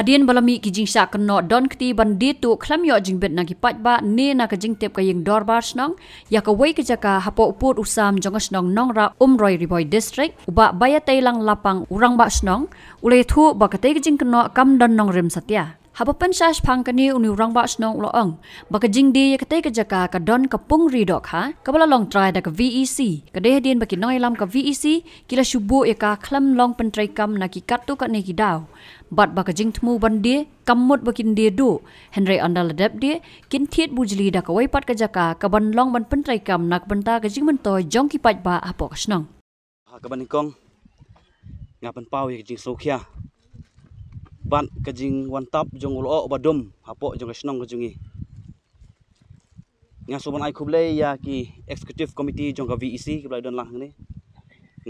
hadien balami ki jingsha kno don kti bandi tu khlam yo jingbet na ki patba ne na ka jing tep ka ying dorbar snong ya ka wei ka jaka hapo upur usam jongas nong nong ra umroi riboy district uba baya tailang lapang urang ba snong ule thu ba ka te ka jing kno kam dan nong rem satya Hapapan sa sepang kini uni orang bak senong loong. Baka jing di kata ke jaka ke don ke pung ridok ha. Kepala long try da ke VEC. Kedai hadian bagi noy lam ke VEC. Kila syubu ika klam long pentrai kam na kikat tu kat neki dao. Bat baka jing temu ban dia. Kamut bakin dia do, Henry anda ledap dia. Kin tiat bujli da ke waipat ke jaka. Keban long ban pentrai kam nak benta ke jing mentoy jong kipat ba hapok senong. Ha, Kepan ikong. Ngapan pau ya jing sokya bat kajing wantap jong ulo badum hapo jong kasnong kajungi nga sobon ai khuble ya ki executive committee jong ka vec ki blai don lang ne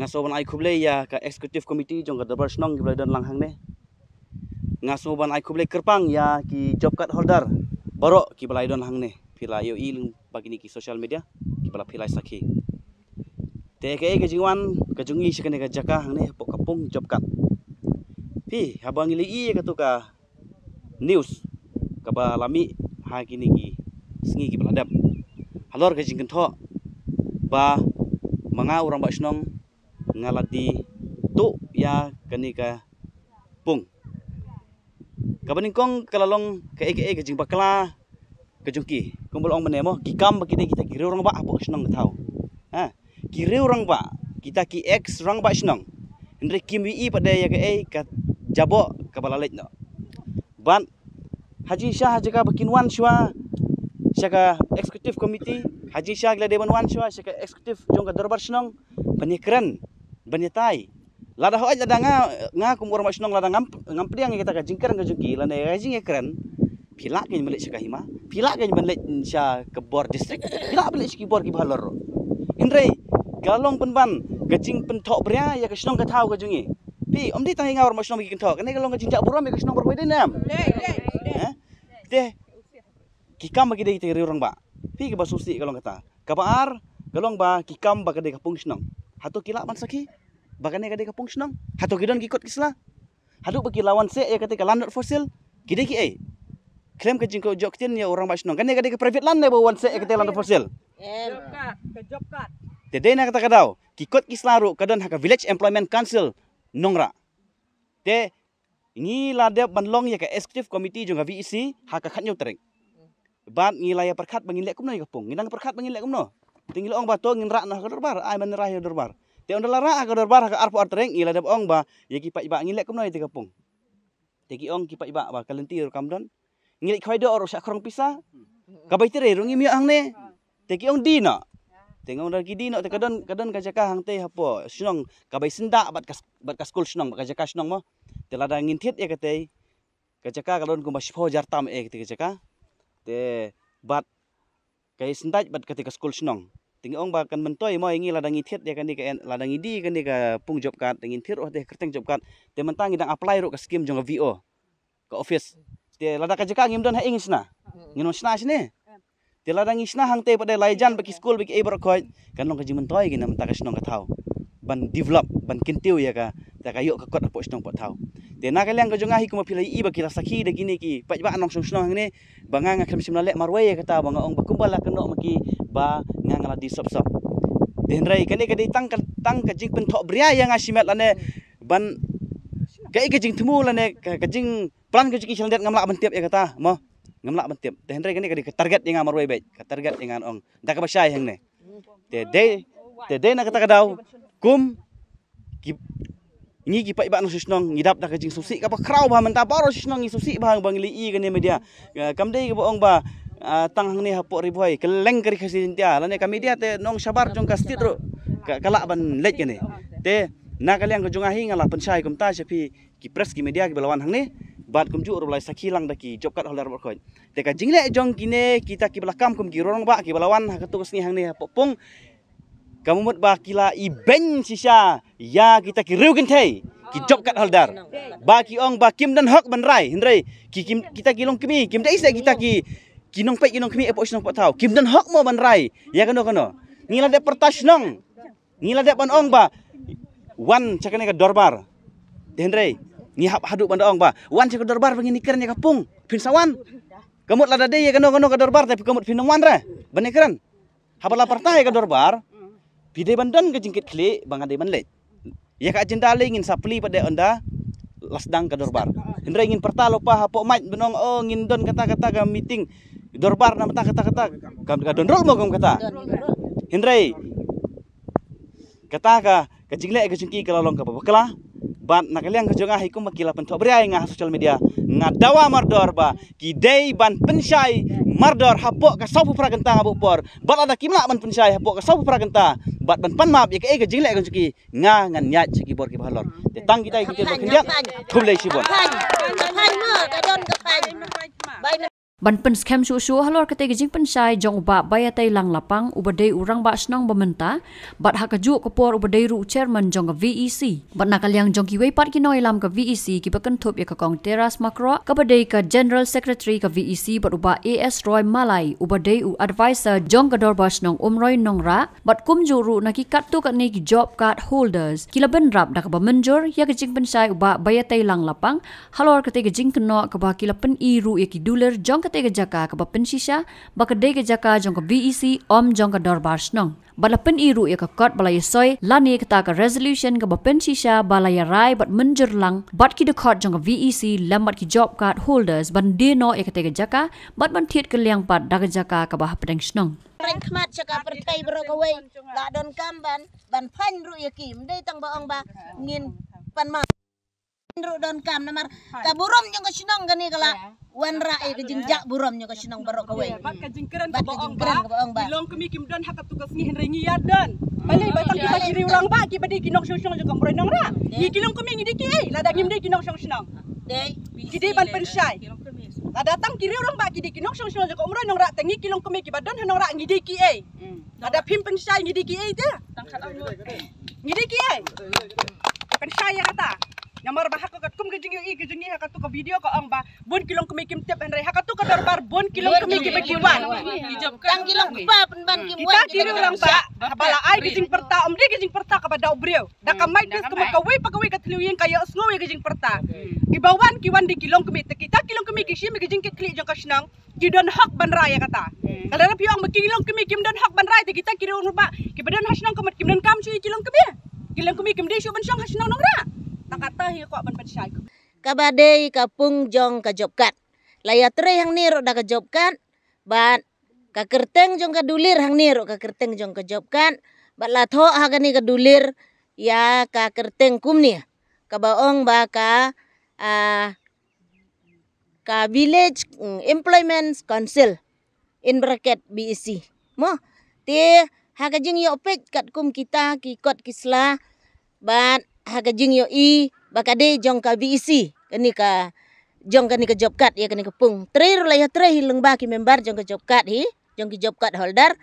nga sobon ai khuble ya ka executive committee jong ka dabar snong ki blai don lang hang ne nga sobon ai khuble kerpang ya ki job card holder baro ki blai don hang ne pila yo il bagini ki social media ki pila pila sakhi te ke e ke jingwan kajungi sikane ka jaka hang ne pokapung job card Fi, habang ilai ia kata ka news kaba lami ha gini gi singi gi beladam. Halor ka jingkan tho ba manga urang ba snong ngaladi tu ya kani ka pung. Kaba ningkong kalalong ka ege ege jing bakla ka jungki. Kumpul ong menemo gi kam ba kini kita gire urang ba apo snong tau. Ha, gire urang ba kita ki ex urang ba snong. Hendrik Kim pada ya ke kat jabo kabala lek no ban haji shah jaga bakin wan Shua. shaka executive committee haji shah gla deban wan shwa shaka executive jonga darbar shnong penikran benitai lada ho aja danga nga kumur ma shnong lada ngam ngam priang kita ka jingkeran ka jungki lada haji ngekran pilak ke melik shaka hima pilak ke melik sha ke bor district pilak melik shiki bor ki bhalor indrei galong ban gacing pentok bria ya ke shnong ka thau ka jungi Pi, om di tangi ngawur masih nombor kita. Kena kalau ngaji tak buram, masih nombor kita nam. Deh, kikam bagi dia kita orang ba. Pi kita basusi kalau kata. Kapar, kalau orang ba kikam bagi dia kapung senang. Hatu kilap mansaki, bagai negara kapung senang. Hatu kidan kikot kisla. Hatu bagi lawan se, ya kata kalandot fosil. Kita ki eh. Klaim ke jengkau joktin ya orang masih nong. Kan negara private land ya bawaan se, ya kata kalandot fosil. Jokat, kejokat. Tidak nak kata kau. Kikot kisla ru, kadan haka village employment council nongra te ni la de banlong ya ka executive committee jung avi isi e ha ka khanyo tereng ban ni la ya perkhat bangin lek kumno ya kapung ngilang perkhat bangin lek kumno tingil ong ba to ngin ra na ka dorbar ai man ra ya dorbar te ondala ra ka dorbar ka arpo artereng ila de ong ba ya ki pa iba ngin lek kumno ya tikapung te ki ong ki pa iba ba kalenti ro kamdon ngil khoi do ro sha khrong pisa hmm. ka bai tere ro ngi mi ang ne hmm. te ki ong di na Tengok dari kidi nak kadon kadon kajaka hang teh apa senong kabai sendak bat kas bat kas kul senang kajaka senong mah telada ngin thiet ya kate eh. kajaka kalau engkau masih pojar tam eh kate kajaka te bat kai sendak bat kate kas kul senang tinggi ong bahkan mentoi mau ingi ladang ngithit ya kan dia, kan ladang idi kan dia pung job kan tingin thir oh te kerteng job kan te mentang idang apply ro ka skim jong VO ke office te ladang kajaka ngim don ha ingis na hmm. ngin sna sini tiladang isna hangte pada layan bagi school bagi ibar koi kan long kaji mentoi gina mentaka snong ka tahu, ban develop ban kintiu ya ka ta kayo ka kot apok snong pot tau de na ka liang ka jonga hi kuma pilai i bagi rasa ki de gini ki pat ba anong snong snong ngene banga nga kham ya ka ta banga ong bakumbala ka nok maki ba nga ngala di sop sop den rai ka ne ka de tang ka tang ka jing pen thok bria ya nga simet lane ban ka i ka jing thumul lane ka jing pran ka jing chalde ngam ya ka ta mo ngemlak bentip. Teh hendre gani kadi target yang amar webe, target dengan ang ong. Dak ka basyai hang ne. Te de te de na kata kadau kum ki ni ki pai ban susi nong ngidap dak jing susi ka krau ba menta baro susi ni susi ba bang li i gani media. Ya, kam de ba ong ba ah, tang hang ni hapo ribuai keleng kari khasi tia. Lane kami dia te nong sabar jong ka stidro ka kala ban lek gani. Te na kali ang jong ahi ngala pensai kum ta sepi ki press ki media ki belawan hang ni bat kumju ur belai sakilang daki job kat holder bot khoi te ka jingle jong kine kita ki belakam kum girong ba ki belawan ha ketu kesni hang ni ha, popung kamu mut ba kila i ben sisa ya kita ki riu gentai ki ah, job kat holder ba ki ong ba kim dan hak ban rai hindrai ki kim kita ki long kimi kim dai sa kita ki kinong pe kinong kimi epo sinong patau kim dan hak mo ban rai ya kano kano ngila de pertas nong ngila de ban ong ba wan cakane ka dorbar hindrai ni hap haduk orang ba wan ce dorbar bangi nikir ni kapung pin sawan kamu lada lah de ye kanu-kanu ke dorbar tapi kamu pin wan re benikeran haba lapar ta ye ya ke dorbar pide bandan ke jingkit kli bang ade manle ye ya ka cinta le ingin sapli pada anda lasdang ke dorbar hendra ingin perta lupa hapo mat benong oh ingin don kata-kata ga meeting dorbar nama mata kata-kata kam ka donrol mau kam kata hendra kata ka kecil lek kecil kiri kalau long kapal kelah ban nak liang ke jong ahiku makila pentok beriai ngah social media ngadawa mardor ba kidei ban pensyai mardor hapok ke sapu pra kentang abu por bat ada kimlak ban pensyai hapok ke sapu pra bat ban pan map ye ke jinglek ke cuki nga ngan nyat cuki bor ki balor tetang kita ikut ke kendiak tulai sibon hai Ban pen skem su su halor kete gijing pen sai jong ba bayatai lang lapang ubadai urang ba senang bementa bat hakaju kepor ubadai ru chairman jong ka VEC bat nakal yang jong kiwei par kinoi lam ka VEC ki beken thop ye ka kong teras makro ka badai ka general secretary ka VEC bat uba AS Roy Malai ubadai u advisor jong ka dor ba senang umroi nongra bat kum ju ru naki kat tu ka ni job card holders kila ben rap dak ba menjor ya gijing pen sai uba bayatai lang lapang halor kete gijing kno ka ba kila pen iru ye ki dealer jong kate ge jaka ka ba pin shisha ba ka de jaka jong ka BEC om jong ka darbar snong ba la pin i ru ye ka kat ba la ye soi la ne ka ta ka resolution ka ba pin ba la ye rai bat munjur lang bat ki de kat jong ka VEC lambat ki job card holders ban de no e ka te ge jaka bat ban thiet ka liang pat da ge jaka ka ba pdeng snong reng khmat chaka per bro ka wei la don kam ban ban phan ru ye kim de tang ba ong ba ngin pan ma Indro don kam namar ka burom nyong ka sinong gani kala wan ra e ka jing jak burom nyong ka sinong baro ka wei bak ka tugas ni henri ngiat don bali hmm. kiri urang ba ki badi kinok sung ra ki hmm, kilong kemi ngi diki ei la dagim diki nok sung sinong dei ki eh. dei lah, datang kiri urang ba ki diki nok sung ra tangi kilong kemi ki badon henong ra ngi diki eh. hmm. ada pim pen shai ngi diki ei ta tang kata nyamar bah aku kat kum kejeng yo i kejeng ha katu ko video ko ang ba bun kilong kum ikim tep en rai ha katu ka dorbar bun kilong kum ikim ki wan tang kilong ba pun ban ki wan kita kiru lang ba habala ai kejeng perta om di kejeng perta ka bada obrio hmm. da ka mai dus kum ka wei pa ka wei kat liu yang ka yo sngo wei kejeng perta ki bawan ki wan di kilong kum ite kita kilong kum ikim shim kejeng ki klik jong ka shnang ki don hak ban rai kata hmm. kalau nak piang mekilong kemi kim don hak ban rai kita kira rupa ki badan hasnang kemat kim don kam chi kilong kemi kilong kemi kim de shoban shang hasnang nong ra tak kata hi kok ban pensyai ku kabade jong ka job kat laya tre hang ni ro dah ka job kat bat ka jong ka dulir hang ni ro ka kerteng jong ka job kat bat la tho ha ni ka ya ka kerteng kum ni ka baong ba ka a village mm, employment council in bracket BEC mo ti ha ka jing yo pek kat kum kita kikot kot kisla bat haga jingyo i de jong ka isi kani ka jong kani ka job card ya kani ka pung trer la ya trer hilang baki member jong ka job card hi jong ki job card holder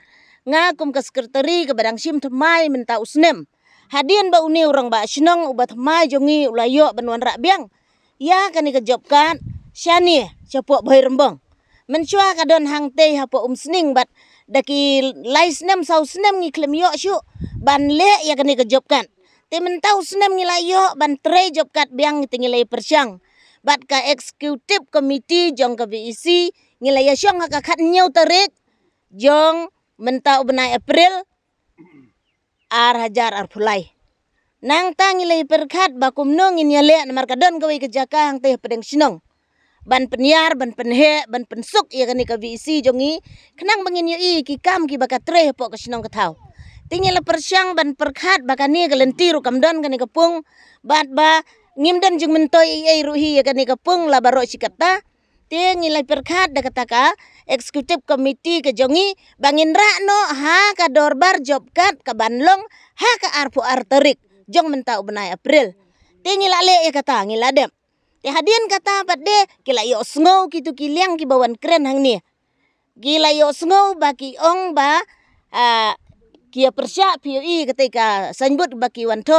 ngakum ka sekretari ka barang sim thmai menta usnem hadian ba uni urang ba sinong ubat mai jongi ulayo banuan rak biang ya kani ka job card shani cepo boy rembong mencua ka don hang te hapo um sning bat daki lais nem saus nem ngiklem yo shu ban le ya kani ka job card timentau senem yo ban tre job kat biang nilai persyang bat ka executive committee jong ka BEC ngilayo syong agak khat nyau terik jong mentau benai april ar hajar ar pulai nang tang nilai perkhat bakum kumno ngin yale na mar ka don ka hang te pedeng sinong ban penyar ban penhe ban pensuk ya kani ka BEC jongi kenang mengin yoi i kibakat kam pok kesinong tre Tinggal nya la per syang ban per khat ni ka len tiru kam bat ba ngim dan jung men toy ai ai ruhi ka ni ka pung la baro sikata ti nya lah khat da kata ka executive committee bangin ra no ha ka dorbar job kat ka banlong ha ka arpo arterik jong men benai april Tinggal nya lah le ya kata ngi la ti hadian kata pat de kila yo snow kitu kiliang ki bawan kren hang ni kila yo snow baki ong ba uh, kia persia I e ketika sanjut baki wanto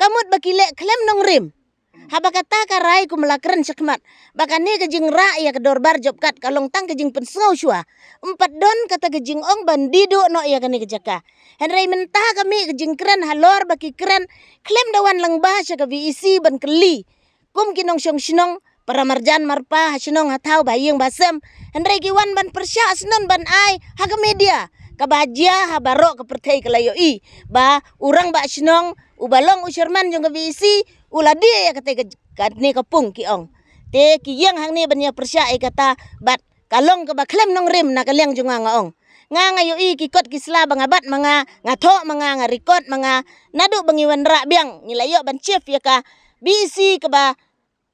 kamut baki lek klem nong rim hmm. haba kata karai ku melakren sekmat bakane kejing ra ya ke dorbar jobkat kalong tang kejing pensau shua empat don kata kejing ong ban bandido no ya kene kejaka Henry menta kami kejing kren halor baki kren klem dawan lengba sya ke visi ban keli kum kinong syong sinong para marjan marpa hasinong hatau bayi yang basem Henry kiwan ban persya asnon ban ai haga media kabajia habarok lah, ke kepertai kelayo i ba urang ba sinong ubalong usherman jong ke visi uladi ya kata ke kadne kapung ki ong te ki yang hang ni banya persia ai kata bat kalong ke ba klem nong rim na kaliang jong nga ong nga ngayo i ki kot ki sla bang abat manga ngatho manga nga record manga nadu bangi wenra biang nilayo ban chief ya ka visi ke ba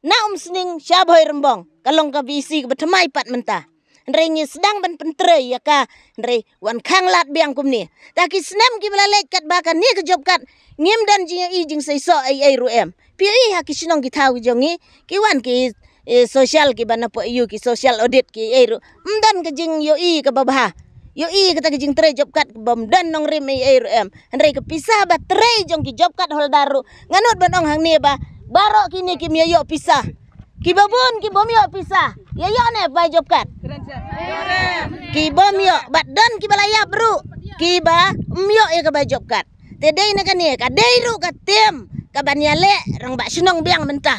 na um sining syabhoi rembong kalong ke visi ke betemai pat menta. รนี่สดังเป็นเป็นเตรยกะเรวันข้างลาดเบียงกุมนี่ตากิสนมกิบลาเล็กกัดบากันนี่ก็จบกัดเงียมดันจิงอีจิงใส่ซอไอไอรูเอ็มพี่อีฮักกิชนองกิทาวจงงี้กิวันกิเอ่อโซเชียลกิบันปอยูกิโซเชียลออดิตกิไอรูมดันกจิงโยอีกับบาโยอีกตากิจิงเตรจบกัดบอมดันนองริมไอไอรูเอ็มเรก็พิซาบัตเตรจงกิจบกัดฮอลดารุงานุดบันองหังเนบะบารอกินี่กิมียโยพิซา Kibabun, pun kibom yuk pisah. Ya yuk ni pai jopkan. Kibom yuk. Bat dan kibal ayah beru. Kiba yuk ya kibal jopkan. Tidak ini kan ni. Kadai ru, ke tim. Kaban ya lek. Rang bak senong biang mentah.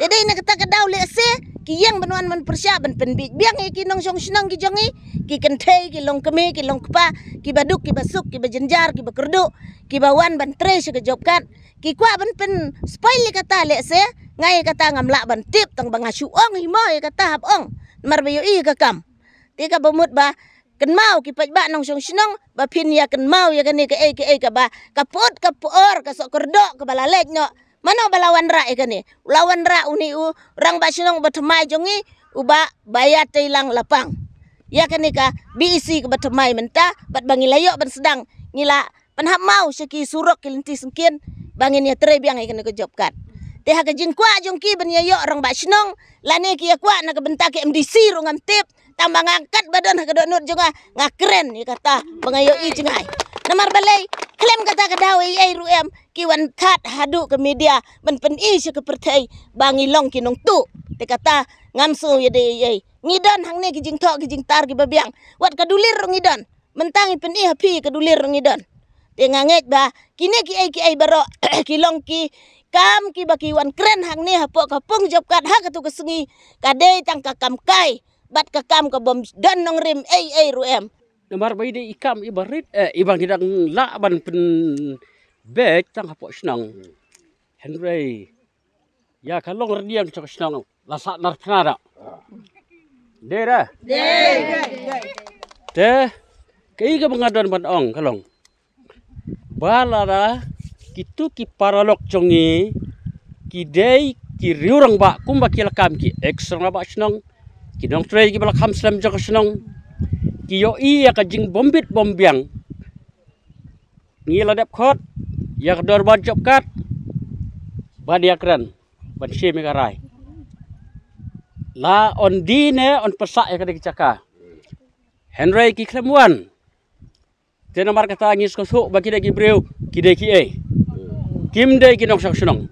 Tidak ini kita kedau se si. Kiyang benuan men persia ben penbik. Biang ya e, kinong syong senong ki jongi. E. Ki kentai, ki long kemi, ki long kepa. Ki baduk, ki basuk, ki bajenjar, ki bakerduk. Ki bawan ban tres ke jopkan. Ki kuak ben pen. Spoil kata lek si. Kata ngay kata ngam la ban tip tang banga shu ong hi moy kata hab ong mar bayu i ka kam ti ka bumut ba ken mau ki pat ba nong song sinong ba pin ya ken mau ya kan ke ai ke ai ka ba ka put ka por ka sok kerdo ka bala lek no mano balawan ra e kani lawan ra uni u rang ba sinong ba temai jongi u ba bayat te lapang ya kani ka bic ka ba temai menta bat bangi layo ban sedang ngila pan hab mau seki surok kilinti sengkin bangin ya trebiang e kani ko jobkan Teh ke jin kuat jong ki orang yoyok ba senong. Lani ki ya kuat nak bentak ke MDC rong tip. Tambah ngangkat badan ke donut jonga. Ah. ngak keren ni kata pengayok i jengai. Namar balai. Klaim kata ke dawe iya iru em. Ki wan kat hadu ke media. Ben pen i syo ke pertai. Bangi long ki nong tu. Teh kata ngamsu ya de iya. Ngidon hang ni ki jing tok ki jing tar ki babiang. Wat kadulir rong ngidon. Mentang i pen i hapi kadulir rong ngidon. Tengah ngek ba, kini ki ai ki ai baro, ki long ki, kam ki baki wan kren hang ni hapo ka pung job kat ha katu kesungi kade tang ka kam kai bat ka kam ka bom don nong rim ei ei ru em nomor bai de ikam ibarit eh ibang hidang la ban pen be tang hapo snang henry ya ka long ri yang chok snang la sa nar tanara de ra de de kai ka pengaduan ban ong kalong balara kitu ki paralok chongi ki dei ki riurang ba kumba ki lakam ki eksrong ba chnong ki dong trei ki balakham slam jok chnong ki yo i ya ka jing bombit bombiang, ni la dep khot ya ka dor ban chop kat ba dia kran ban she me karai la on di ne on pesa ya ka dik chaka henry ki khlemwan Tena mar kata ngis ko so bakide ki breu ki kim de kinok sak sunong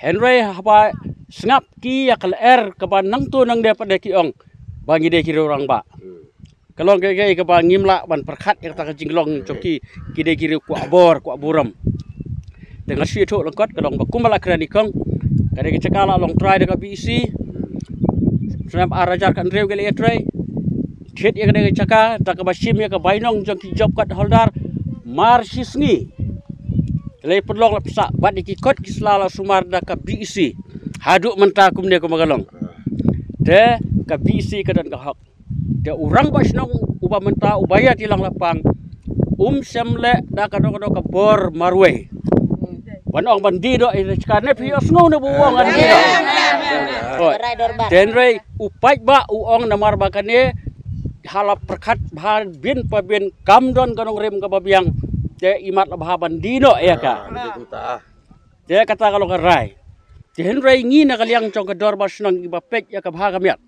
henry apa snap ki yakal er kapa nang tu nang dapat de ki ong bangi de ki orang ba hmm. kalong ke ke kapa ngimla ban perkat yang tak jinglong hmm. coki ki de ki ku dengan si itu lengkap kalong ba kumala kerani kong kare ki long try de ka bc hmm. sunam arajar kan rew gele try Kit yang kena cakap, tak kebasim yang kebainong jangki job kat holder, marsis ni lay podlong la sa wat ki kot ki sala lah sumar da ka bic hadu menta kum ne ko magalong te ka bic ka dan ka hak te urang ba snong uba menta ubaya tilang lapang um semle da ka dok dok ka bor marwe wan ong bandi do i ka ne pi osno ne buang an ki do ten rei upai ba u ong na mar ba ka ne halap perkat bahan bin pabin kamdon ganong rem ka babiang te imat la bahaban dino ya ka te kata kalau ka rai te hen rai ngi na kaliang chong ka dor bas nang iba pek ya ka bahaga miat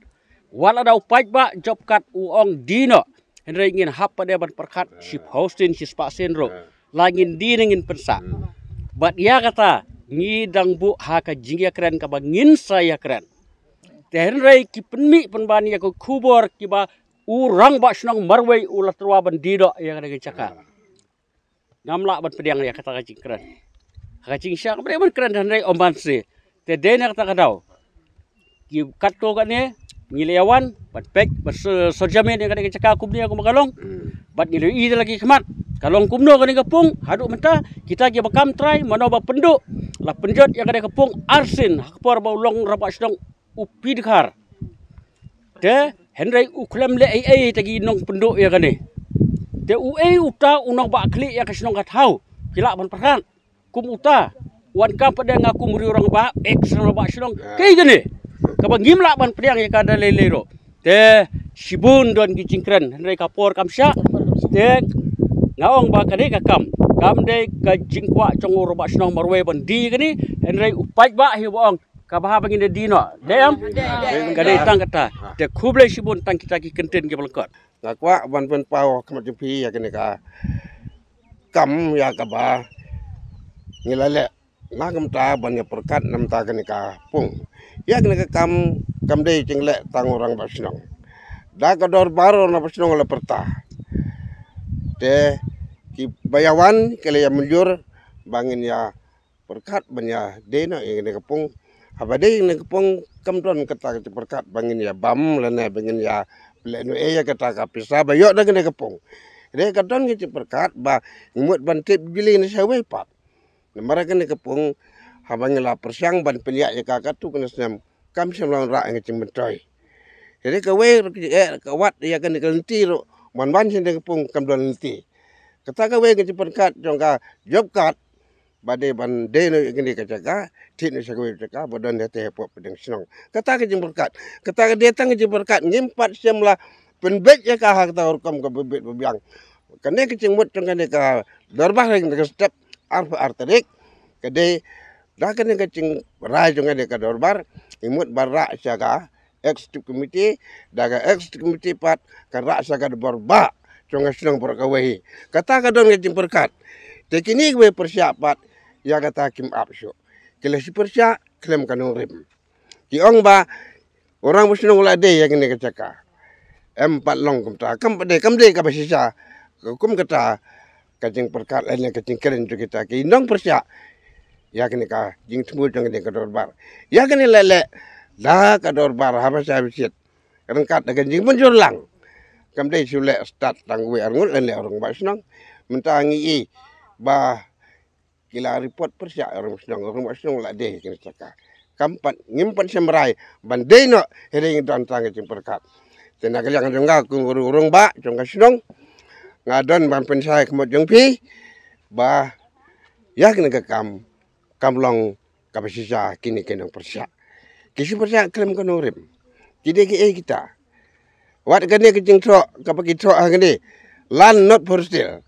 wala da upaj ba job kat uong dino hen rai ngin hap pade ban perkat ship hosting ship pa sendro langin dino ngin pensa hmm. bat ya kata ngi dang bu ha ka jingya kren ka bangin saya kren te hen rai ki penmi pen ban ya ko kubor ki ba urang ba snang marwei ulat ruaban dino ya ka ngin cakap ngamla ban pedang ya kata kacing keren. Kacing syak pedang ban keren dan rai oman se. Te den kata kau. Ki kau kan ne ngilewan ban pek ban sojame ne kada kecak aku ni aku makalong. Hmm. Bat ngilu i lagi kemat. Kalong kumno ni kepung haduk menta kita ki bekam try mano ba penduk. La penjot yang kau ni kepung arsin hakpor ba ulong rapak sedong upidkar. Te Henry uklem le ai ai tagi nong penduk ya ni de ue eh, uta unong ba kli ya kashnong kat hau kila ban perhan kum uta wan kam pada ngaku muri orang ba ek eh, sono ba shnong ya. kei jene ka ba ngim la ban priang ya kada lele ro de shibun don gi cingkren hendai kapor kam sha de ngawang ba kade ka kam kam de ka jingkwa chong ro ba shnong marwe ban di gani hendai upaj ba hi boong ka ba ba ngine di no de am kada tang kata ha. de khuble shibun tang kita ki kenten ki balkot ก็ว่าวันเป็นเป่าขมจุพีอยากกินกะกำอยากกะบานี่แหละนักกำตาบันยาประกาศน้ำตากันกะปุ่งอยากกินกะกำกำได้จริงแหละต่างคนบัชนงดากระดอร์บาร์นับชนงละเปิดตาเจคีบายาวันเคลียมุลยูร์บังินยาประกาศบันยาเดนอยากกินกะปุ่ง Apa dia yang nak pung kemudian kata kata perkat bangin ya bam lah bangin ya Lenu eya eh, kata kapi saba yo dak ne kepong. Dia kata ke ci perkat ba ngut ban tip gili ne sewe pap. Ne mara ke ne kepong haba ngela persiang ban peliak ye kaka tu kena senam kam sem rak ra ngi cimetoi. Jadi ke we eh, dia kena kelenti ro man ban sen ne kepong kam dolenti. Kata ke we ke ci perkat jongka job kat bade ban de no gini ka jaga ti no sagu jaga bodon de te hepo pedeng senong kata ke jeng berkat kata ke datang ke jeng berkat ngimpat semla penbet ya ka hak ta urkom ke bebet bebiang kene ke jeng mut tengen ka darbah reng de step arf arterik ke de da kene ke jeng rai jeng de ka darbar imut barra jaga ex committee daga ex committee pat ka ra saga de barba jeng senong berkawehi kata ke don ke jeng berkat Tekini gue persiapan ya kata kim apsho kele si percha klem kanu rim ki ong ba orang mesti nong lade ya kene kecaka empat long kum ta ah, kam pade kam de ka besisa kum kata kajing perkat lain kajing keren tu kita ki nong percha ya kene ka jing tmul jang de kador bar ya kene lele da lah, kador bar ha besa besit rengkat dengan jing menjurlang kam de sule start tang we arngul lele orang ba senang mentangi ba kila report persia orang sedang orang buat sedang lah deh kena cakap kampat ngimpat semerai bandai nak hering dan tangga cing perkap tena kali yang dengar aku guru urung bak cung kasih ngadon bampen saya kemot jengpi bah ba ya kena ke kam kam long kapasisa kini kena persia. kisi persia kelem kan urim kide ke eh kita wat gane kencing trok kapa kitrok hang ni lan not for still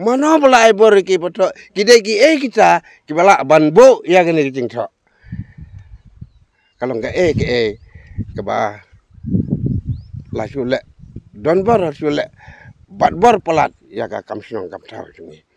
mana pula ibor ki petok kita ki eh kita ki bala ban bo ya gini kucing tok kalau enggak eh ke eh ke ba la sulek don bor sulek bat bor pelat ya ka kam sinong kam tau sini